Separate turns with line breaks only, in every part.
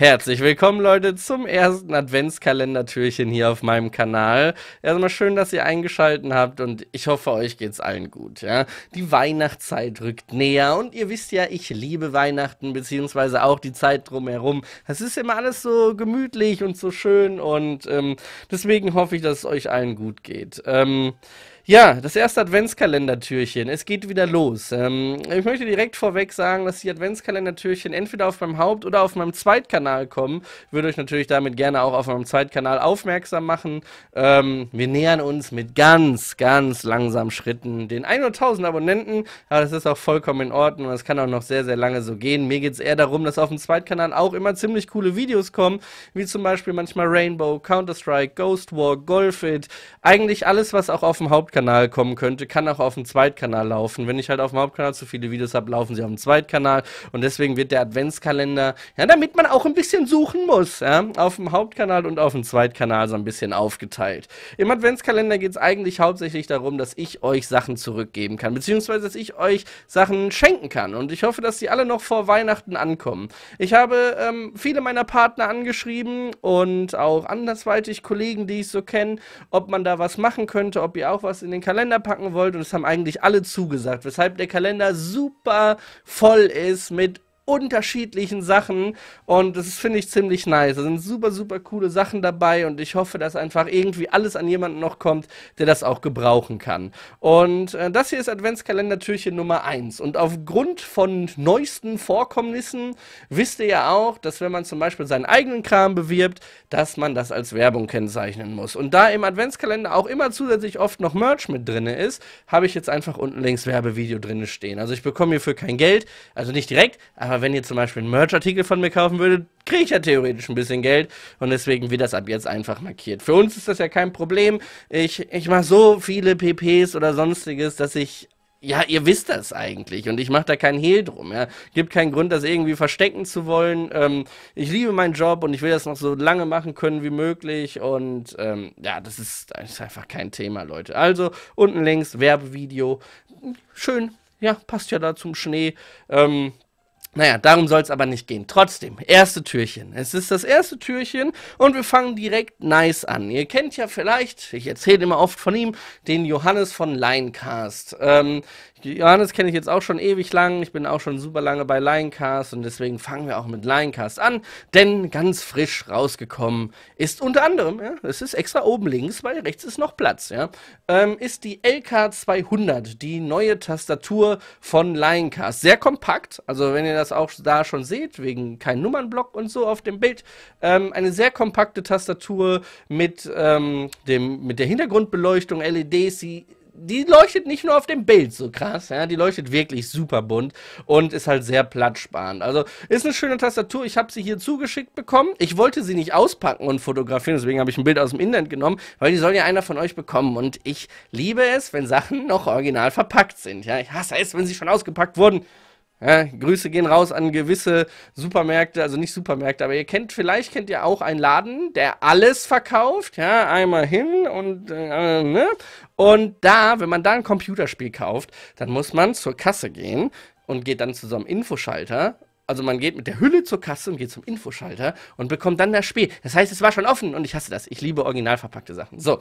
Herzlich willkommen, Leute, zum ersten Adventskalendertürchen hier auf meinem Kanal. Erstmal schön, dass ihr eingeschaltet habt und ich hoffe, euch geht's allen gut, ja? Die Weihnachtszeit rückt näher und ihr wisst ja, ich liebe Weihnachten, beziehungsweise auch die Zeit drumherum. Das ist immer alles so gemütlich und so schön und ähm, deswegen hoffe ich, dass es euch allen gut geht. Ähm, ja, das erste Adventskalendertürchen. Es geht wieder los. Ähm, ich möchte direkt vorweg sagen, dass die Adventskalendertürchen entweder auf meinem Haupt- oder auf meinem Zweitkanal kommen. würde euch natürlich damit gerne auch auf meinem Zweitkanal aufmerksam machen. Ähm, wir nähern uns mit ganz, ganz langsamen Schritten den 100.000 Abonnenten. Aber das ist auch vollkommen in Ordnung. und Das kann auch noch sehr, sehr lange so gehen. Mir geht es eher darum, dass auf dem Zweitkanal auch immer ziemlich coole Videos kommen, wie zum Beispiel manchmal Rainbow, Counter-Strike, Ghost War, Golfit. Eigentlich alles, was auch auf dem Hauptkanal Hauptkanal kommen könnte, kann auch auf dem Zweitkanal laufen. Wenn ich halt auf dem Hauptkanal zu viele Videos habe, laufen sie auf dem Zweitkanal. Und deswegen wird der Adventskalender, ja, damit man auch ein bisschen suchen muss, ja, auf dem Hauptkanal und auf dem Zweitkanal so ein bisschen aufgeteilt. Im Adventskalender geht es eigentlich hauptsächlich darum, dass ich euch Sachen zurückgeben kann, beziehungsweise dass ich euch Sachen schenken kann. Und ich hoffe, dass sie alle noch vor Weihnachten ankommen. Ich habe ähm, viele meiner Partner angeschrieben und auch andersweitig Kollegen, die ich so kenne, ob man da was machen könnte, ob ihr auch was in in den Kalender packen wollt und es haben eigentlich alle zugesagt, weshalb der Kalender super voll ist mit unterschiedlichen Sachen und das finde ich ziemlich nice. Da sind super, super coole Sachen dabei und ich hoffe, dass einfach irgendwie alles an jemanden noch kommt, der das auch gebrauchen kann. Und äh, das hier ist Adventskalender Türchen Nummer 1 und aufgrund von neuesten Vorkommnissen wisst ihr ja auch, dass wenn man zum Beispiel seinen eigenen Kram bewirbt, dass man das als Werbung kennzeichnen muss. Und da im Adventskalender auch immer zusätzlich oft noch Merch mit drin ist, habe ich jetzt einfach unten links Werbevideo drin stehen. Also ich bekomme hierfür kein Geld, also nicht direkt, aber aber wenn ihr zum Beispiel einen Merch-Artikel von mir kaufen würdet, kriege ich ja theoretisch ein bisschen Geld und deswegen wird das ab jetzt einfach markiert. Für uns ist das ja kein Problem. Ich, ich mache so viele PPs oder sonstiges, dass ich ja, ihr wisst das eigentlich und ich mache da keinen Hehl drum. Ja. Gibt keinen Grund, das irgendwie verstecken zu wollen. Ähm, ich liebe meinen Job und ich will das noch so lange machen können wie möglich. Und ähm, ja, das ist, das ist einfach kein Thema, Leute. Also unten links Werbevideo. Schön, ja, passt ja da zum Schnee. Ähm, naja, darum soll es aber nicht gehen. Trotzdem, erste Türchen. Es ist das erste Türchen und wir fangen direkt nice an. Ihr kennt ja vielleicht, ich erzähle immer oft von ihm, den Johannes von Linecast. Ähm, Johannes kenne ich jetzt auch schon ewig lang. Ich bin auch schon super lange bei Lioncast und deswegen fangen wir auch mit Lioncast an. Denn ganz frisch rausgekommen ist unter anderem, ja, es ist extra oben links, weil rechts ist noch Platz, ja, ähm, ist die LK200, die neue Tastatur von Lioncast. Sehr kompakt, also wenn ihr das auch da schon seht, wegen kein Nummernblock und so auf dem Bild. Ähm, eine sehr kompakte Tastatur mit, ähm, dem, mit der Hintergrundbeleuchtung, LEDs, die die leuchtet nicht nur auf dem Bild so krass, ja, die leuchtet wirklich super bunt und ist halt sehr platzsparend. Also ist eine schöne Tastatur, ich habe sie hier zugeschickt bekommen. Ich wollte sie nicht auspacken und fotografieren, deswegen habe ich ein Bild aus dem Internet genommen, weil die soll ja einer von euch bekommen und ich liebe es, wenn Sachen noch original verpackt sind. Ja, ich hasse es, wenn sie schon ausgepackt wurden. Ja, Grüße gehen raus an gewisse Supermärkte, also nicht Supermärkte, aber ihr kennt, vielleicht kennt ihr auch einen Laden, der alles verkauft, ja, einmal hin und, äh, ne? Und da, wenn man da ein Computerspiel kauft, dann muss man zur Kasse gehen und geht dann zu so einem Infoschalter also man geht mit der Hülle zur Kasse und geht zum Infoschalter und bekommt dann das Spiel. Das heißt, es war schon offen und ich hasse das. Ich liebe original verpackte Sachen. So,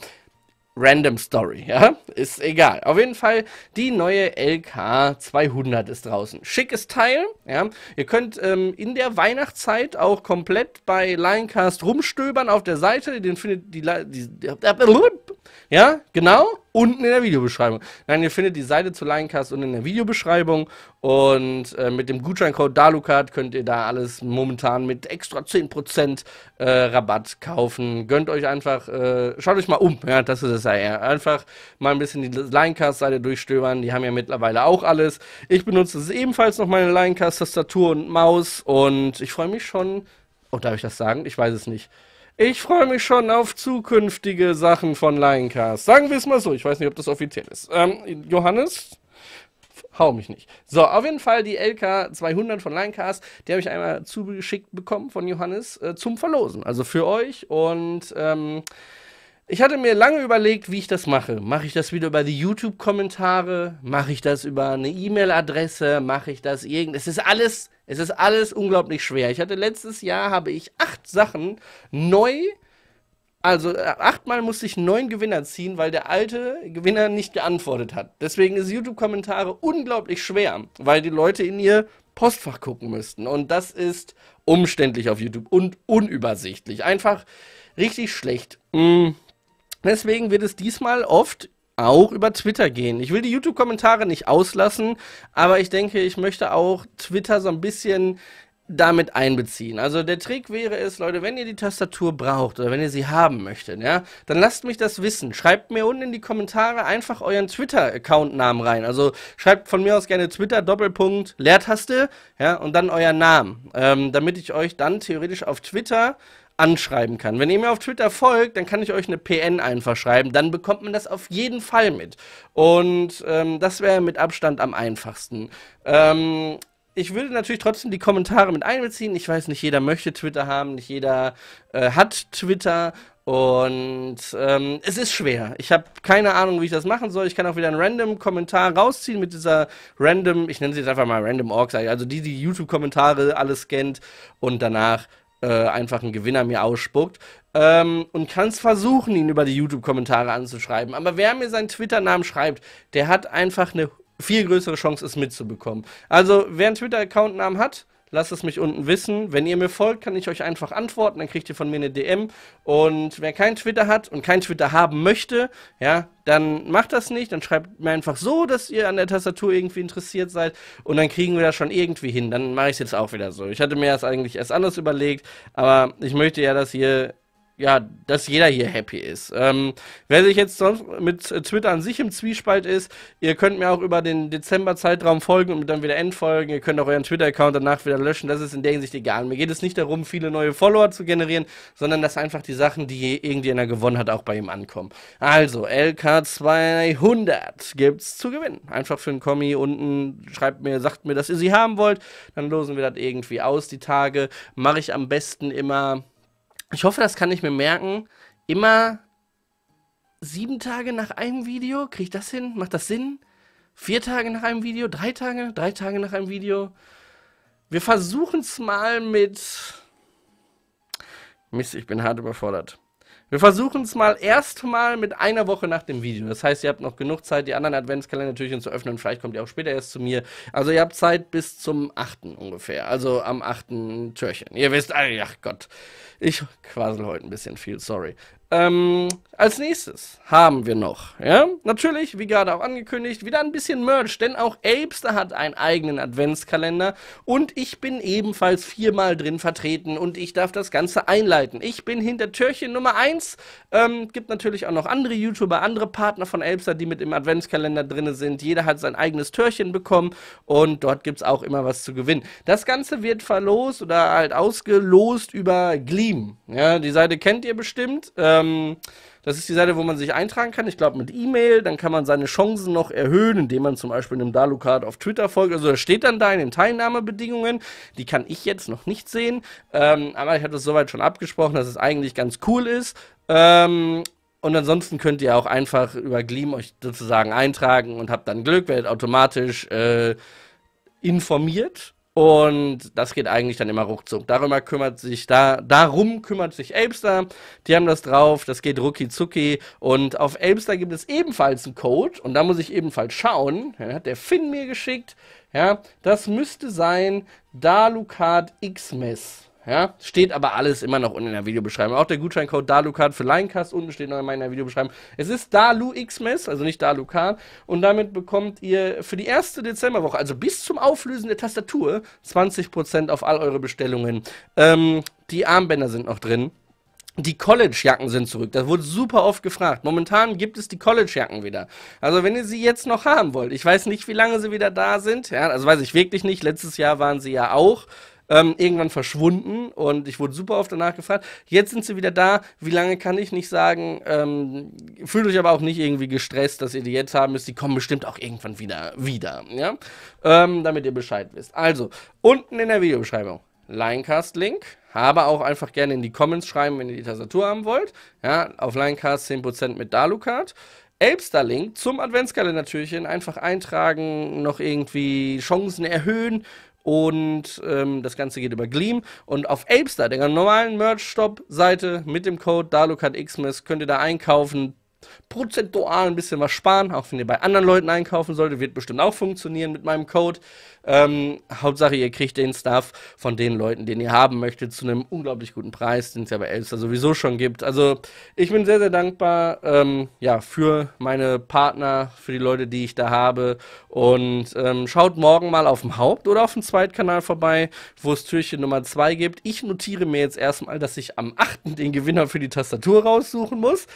Random Story, ja? Ist egal. Auf jeden Fall, die neue LK 200 ist draußen. Schickes Teil, ja? Ihr könnt ähm, in der Weihnachtszeit auch komplett bei Linecast rumstöbern auf der Seite. Den findet die, die, die, ja, genau, unten in der Videobeschreibung. Nein, ihr findet die Seite zu Linecast unten in der Videobeschreibung und äh, mit dem Gutscheincode DALUCAT könnt ihr da alles momentan mit extra 10% äh, Rabatt kaufen. Gönnt euch einfach, äh, schaut euch mal um, ja, das ist es ja eher. Einfach mal ein bisschen die Linecast-Seite durchstöbern, die haben ja mittlerweile auch alles. Ich benutze ebenfalls noch meine Linecast-Tastatur und Maus und ich freue mich schon, oh, darf ich das sagen? Ich weiß es nicht. Ich freue mich schon auf zukünftige Sachen von Lioncast. Sagen wir es mal so, ich weiß nicht, ob das offiziell ist. Ähm, Johannes, hau mich nicht. So, auf jeden Fall die LK 200 von Linecast, die habe ich einmal zugeschickt bekommen von Johannes äh, zum Verlosen, also für euch. Und ähm, ich hatte mir lange überlegt, wie ich das mache. Mache ich das wieder über die YouTube-Kommentare? Mache ich das über eine E-Mail-Adresse? Mache ich das irgend? Es ist alles es ist alles unglaublich schwer. Ich hatte letztes Jahr habe ich acht Sachen neu also äh, achtmal musste ich neun Gewinner ziehen, weil der alte Gewinner nicht geantwortet hat. Deswegen ist YouTube-Kommentare unglaublich schwer, weil die Leute in ihr Postfach gucken müssten. Und das ist umständlich auf YouTube und unübersichtlich. Einfach richtig schlecht. Mm. Deswegen wird es diesmal oft auch über Twitter gehen. Ich will die YouTube-Kommentare nicht auslassen, aber ich denke, ich möchte auch Twitter so ein bisschen damit einbeziehen. Also der Trick wäre es, Leute, wenn ihr die Tastatur braucht oder wenn ihr sie haben möchtet, ja, dann lasst mich das wissen. Schreibt mir unten in die Kommentare einfach euren Twitter-Account-Namen rein. Also schreibt von mir aus gerne Twitter Doppelpunkt Leertaste, ja, und dann euren Namen, ähm, damit ich euch dann theoretisch auf Twitter anschreiben kann. Wenn ihr mir auf Twitter folgt, dann kann ich euch eine PN einfach schreiben. Dann bekommt man das auf jeden Fall mit. Und ähm, das wäre mit Abstand am einfachsten. Ähm, ich würde natürlich trotzdem die Kommentare mit einbeziehen. Ich weiß, nicht jeder möchte Twitter haben, nicht jeder äh, hat Twitter. Und ähm, es ist schwer. Ich habe keine Ahnung, wie ich das machen soll. Ich kann auch wieder einen random Kommentar rausziehen mit dieser random, ich nenne sie jetzt einfach mal random Org, also die, die YouTube-Kommentare alles scannt und danach äh, einfach einen Gewinner mir ausspuckt. Ähm, und kann es versuchen, ihn über die YouTube-Kommentare anzuschreiben. Aber wer mir seinen Twitter-Namen schreibt, der hat einfach eine viel größere Chance, es mitzubekommen. Also, wer einen Twitter-Account-Namen hat, Lasst es mich unten wissen. Wenn ihr mir folgt, kann ich euch einfach antworten. Dann kriegt ihr von mir eine DM. Und wer kein Twitter hat und kein Twitter haben möchte, ja, dann macht das nicht. Dann schreibt mir einfach so, dass ihr an der Tastatur irgendwie interessiert seid. Und dann kriegen wir das schon irgendwie hin. Dann mache ich es jetzt auch wieder so. Ich hatte mir das eigentlich erst anders überlegt. Aber ich möchte ja, dass ihr ja, dass jeder hier happy ist. Ähm, wer sich jetzt sonst mit Twitter an sich im Zwiespalt ist, ihr könnt mir auch über den Dezember-Zeitraum folgen und dann wieder entfolgen. Ihr könnt auch euren Twitter-Account danach wieder löschen. Das ist in der Hinsicht egal. Mir geht es nicht darum, viele neue Follower zu generieren, sondern dass einfach die Sachen, die irgendwie einer gewonnen hat, auch bei ihm ankommen. Also, LK200 gibt's zu gewinnen. Einfach für einen Kommi unten schreibt mir, sagt mir, dass ihr sie haben wollt. Dann losen wir das irgendwie aus, die Tage. Mache ich am besten immer ich hoffe, das kann ich mir merken, immer sieben Tage nach einem Video, kriege ich das hin? Macht das Sinn? Vier Tage nach einem Video? Drei Tage? Drei Tage nach einem Video? Wir versuchen es mal mit... Mist, ich bin hart überfordert. Wir versuchen es mal erstmal mit einer Woche nach dem Video. Das heißt, ihr habt noch genug Zeit, die anderen Adventskalender natürlich zu öffnen. Vielleicht kommt ihr auch später erst zu mir. Also ihr habt Zeit bis zum 8. ungefähr. Also am 8. Türchen. Ihr wisst, ach Gott, ich quasel heute ein bisschen viel, sorry. Ähm, als nächstes haben wir noch, ja, natürlich, wie gerade auch angekündigt, wieder ein bisschen Merch, denn auch Elbster hat einen eigenen Adventskalender und ich bin ebenfalls viermal drin vertreten und ich darf das Ganze einleiten. Ich bin hinter Türchen Nummer 1, ähm, gibt natürlich auch noch andere YouTuber, andere Partner von Elbster, die mit im Adventskalender drin sind. Jeder hat sein eigenes Türchen bekommen und dort gibt es auch immer was zu gewinnen. Das Ganze wird verlost oder halt ausgelost über Gleam, ja, die Seite kennt ihr bestimmt, Ähm, ähm, das ist die Seite, wo man sich eintragen kann. Ich glaube, mit E-Mail. Dann kann man seine Chancen noch erhöhen, indem man zum Beispiel einem Dalu-Card auf Twitter folgt. Also, das steht dann da in den Teilnahmebedingungen. Die kann ich jetzt noch nicht sehen. Ähm, aber ich habe das soweit schon abgesprochen, dass es eigentlich ganz cool ist. Ähm, und ansonsten könnt ihr auch einfach über Gleam euch sozusagen eintragen und habt dann Glück, werdet automatisch äh, informiert und das geht eigentlich dann immer ruckzuck. Darüber kümmert sich da, darum kümmert sich Elbster. Die haben das drauf, das geht rucki zucki. Und auf Elbster gibt es ebenfalls einen Code. Und da muss ich ebenfalls schauen. Ja, hat der Finn mir geschickt. Ja, das müsste sein Dalukat Xmes. Ja? Steht aber alles immer noch unten in der Videobeschreibung. Auch der Gutscheincode DaluCard für Linecast unten steht noch immer in der Videobeschreibung. Es ist Dalu Xmas, also nicht DaluCard. Und damit bekommt ihr für die erste Dezemberwoche, also bis zum Auflösen der Tastatur, 20% auf all eure Bestellungen. Ähm, die Armbänder sind noch drin. Die College-Jacken sind zurück. Das wurde super oft gefragt. Momentan gibt es die College-Jacken wieder. Also wenn ihr sie jetzt noch haben wollt, ich weiß nicht, wie lange sie wieder da sind. Ja, also weiß ich wirklich nicht. Letztes Jahr waren sie ja auch ähm, irgendwann verschwunden und ich wurde super oft danach gefragt. Jetzt sind sie wieder da. Wie lange kann ich nicht sagen? Ähm, fühlt euch aber auch nicht irgendwie gestresst, dass ihr die jetzt haben müsst. Die kommen bestimmt auch irgendwann wieder, wieder, ja? Ähm, damit ihr Bescheid wisst. Also, unten in der Videobeschreibung. Linecast-Link, aber auch einfach gerne in die Comments schreiben, wenn ihr die Tastatur haben wollt. Ja, auf Linecast 10% mit Dalucard. Elbster-Link zum Adventskalender-Türchen einfach eintragen, noch irgendwie Chancen erhöhen und ähm, das Ganze geht über Gleam. Und auf Apestar, der normalen merch stop seite mit dem Code DaluCatXmas, könnt ihr da einkaufen prozentual ein bisschen was sparen, auch wenn ihr bei anderen Leuten einkaufen solltet, wird bestimmt auch funktionieren mit meinem Code. Ähm, Hauptsache, ihr kriegt den Stuff von den Leuten, den ihr haben möchtet, zu einem unglaublich guten Preis, den es ja bei Elster sowieso schon gibt. Also ich bin sehr, sehr dankbar ähm, ja, für meine Partner, für die Leute, die ich da habe. Und ähm, schaut morgen mal auf dem Haupt- oder auf dem Zweitkanal vorbei, wo es Türchen Nummer 2 gibt. Ich notiere mir jetzt erstmal, dass ich am 8. den Gewinner für die Tastatur raussuchen muss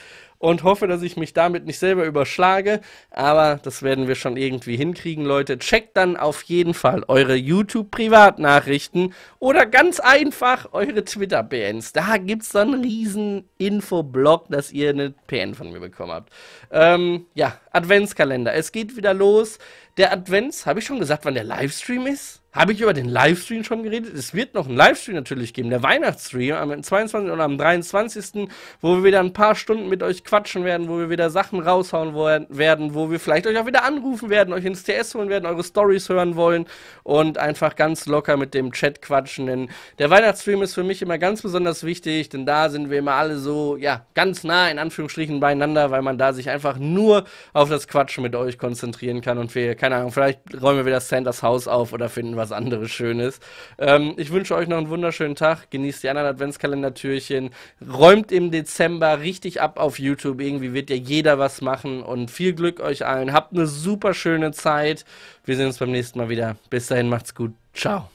und hoffe, dass ich mich damit nicht selber überschlage. Aber das werden wir schon irgendwie hinkriegen, Leute. Checkt dann auf jeden Fall eure YouTube-Privatnachrichten oder ganz einfach eure Twitter-PNs. Da gibt es dann einen riesen Infoblog, dass ihr eine PN von mir bekommen habt. Ähm, ja, Adventskalender. Es geht wieder los. Der Advents, habe ich schon gesagt, wann der Livestream ist? Habe ich über den Livestream schon geredet? Es wird noch einen Livestream natürlich geben, der Weihnachtsstream am 22. oder am 23., wo wir wieder ein paar Stunden mit euch quatschen werden, wo wir wieder Sachen raushauen werden, wo wir vielleicht euch auch wieder anrufen werden, euch ins TS holen werden, eure Stories hören wollen und einfach ganz locker mit dem Chat quatschen, denn der Weihnachtsstream ist für mich immer ganz besonders wichtig, denn da sind wir immer alle so, ja, ganz nah in Anführungsstrichen beieinander, weil man da sich einfach nur auf das Quatschen mit euch konzentrieren kann und wir, keine Ahnung, vielleicht räumen wir wieder Santas Haus auf oder finden wir was anderes Schönes. Ähm, ich wünsche euch noch einen wunderschönen Tag. Genießt die anderen Adventskalendertürchen. Räumt im Dezember richtig ab auf YouTube. Irgendwie wird ja jeder was machen. Und viel Glück euch allen. Habt eine super schöne Zeit. Wir sehen uns beim nächsten Mal wieder. Bis dahin, macht's gut. Ciao.